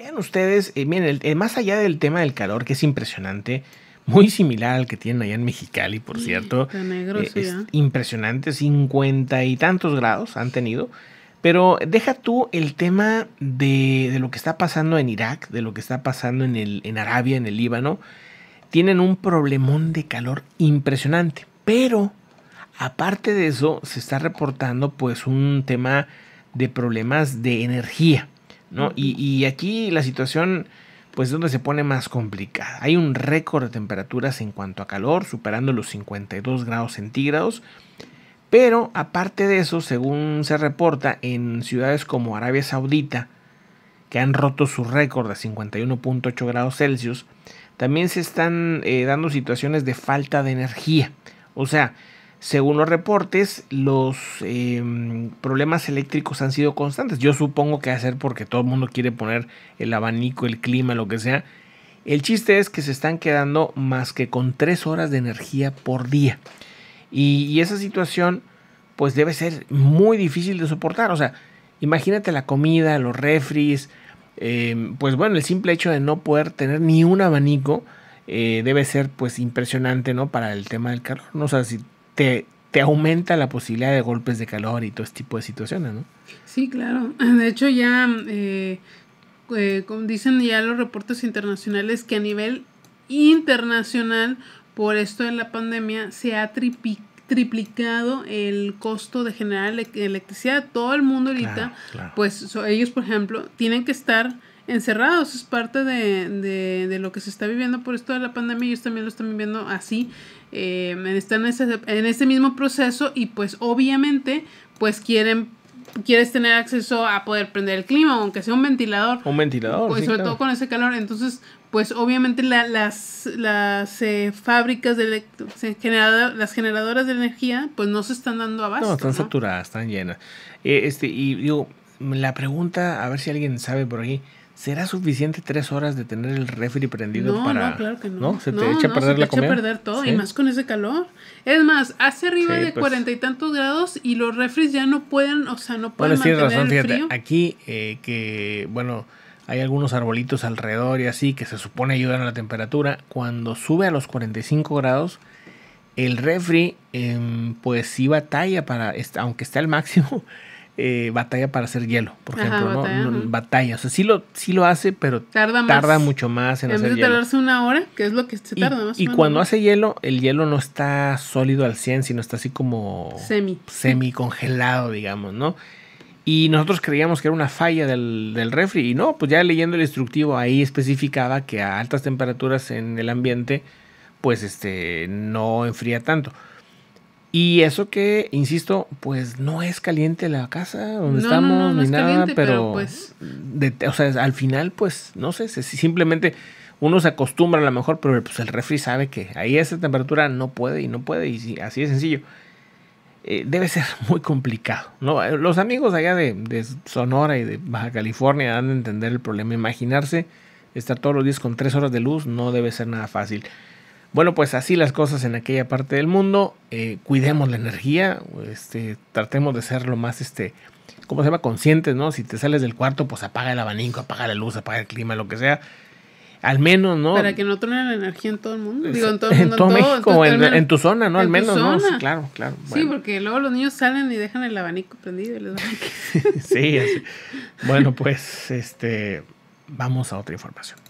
Vean ustedes, eh, miren, eh, más allá del tema del calor, que es impresionante, muy similar al que tienen allá en Mexicali, por cierto. Eh, es impresionante, cincuenta y tantos grados han tenido. Pero deja tú el tema de, lo que está pasando en Irak, de lo que está pasando en, en Arabia, en el Líbano. Tienen un problemón de calor impresionante. Pero, aparte de eso, se está reportando pues un tema de problemas de energía. Y, aquí la situación, pues es donde se pone más complicada. Hay un récord de temperaturas en cuanto a calor, superando los 52 grados centígrados. Pero aparte de eso, según se reporta, en ciudades como Arabia Saudita, que han roto su récord a 51.8 grados Celsius, también se están eh, dando situaciones de falta de energía. O sea, según los reportes, los em, problemas eléctricos han sido constantes. Yo supongo que ser porque todo el mundo quiere poner el abanico, el clima, lo que sea. El chiste es que se están quedando más que con tres horas de energía por día. Y, esa situación pues debe ser muy difícil de soportar. O sea, imagínate la comida, los refries, em, pues bueno, el simple hecho de no poder tener ni un abanico eh, debe ser pues impresionante, ¿no? Para el tema del calor. No sé si te, te aumenta la posibilidad de golpes de calor y todo este tipo de situaciones, ¿no? Sí, claro. De hecho, ya eh, eh, como dicen ya los reportes internacionales que a nivel internacional, por esto de la pandemia, se ha triplicado el costo de generar electricidad. Todo el mundo ahorita, pues ellos, por ejemplo, tienen que estar encerrados. Es parte de, lo que se está viviendo por esto de la pandemia. Ellos también lo están viviendo así. Em, están en ese, este mismo proceso y pues obviamente pues quieren quieres tener acceso a poder prender el clima, aunque sea un ventilador. Un ventilador. Pues, sobre todo con ese calor. Entonces, pues obviamente las, las eh, fábricas de las generadoras de energía, pues no se están dando abasto. No, están saturadas, están llenas. Eh, este, y digo, la pregunta, a ver si alguien sabe por ahí ¿Será suficiente tres horas de tener el refri prendido para.? No, claro que no. Se te echa a perder se te Echa a perder todo, y más con ese calor. Es más, hace arriba de pues. cuarenta y tantos grados y los refris ya no pueden, o sea, no pueden mantener el frío. Aquí, eh, que, bueno, hay algunos arbolitos alrededor y así que se supone ayudan a la temperatura. Cuando sube a los 45 grados, el refri, em, pues sí batalla para. Aunque está al máximo eh, batalla para hacer hielo, por ejemplo, ¿no? Batalla, O sea, sí lo, sí lo hace, pero tarda, mucho más en, hacer hielo. una hora, que es lo que Y, cuando hace hielo, el hielo no está sólido al 100, sino está así como... Semi. congelado, digamos, ¿no? Y nosotros creíamos que era una falla del, refri. Y no, pues ya leyendo el instructivo ahí especificaba que a altas temperaturas en el ambiente, pues este, no enfría tanto. Y eso que, insisto, pues no es caliente la casa donde estamos ni nada, pero, pues, o sea, al final, pues, no sé, simplemente uno se acostumbra a lo mejor, pero pues el refri sabe que ahí esa temperatura no puede y no puede, y así de sencillo. Eh, debe ser muy complicado. ¿no? Eh, los amigos allá de, de Sonora y de Baja California han de entender el problema. Imaginarse estar todos los días con tres horas de luz no debe ser nada fácil. Bueno, pues así las cosas en aquella parte del mundo. Eh, cuidemos la energía, este, tratemos de ser lo más, este, ¿cómo se llama? Conscientes, ¿no? Si te sales del cuarto, pues apaga el abanico, apaga la luz, apaga el clima, lo que sea. Al menos, ¿no? Para que no truene la energía en todo el mundo. Digo, en todo el En México, en, tu zona, ¿no? Al menos, ¿no? claro, claro. Sí, porque luego los niños salen y dejan el abanico prendido y les sí, así. bueno, pues, este, vamos a otra información.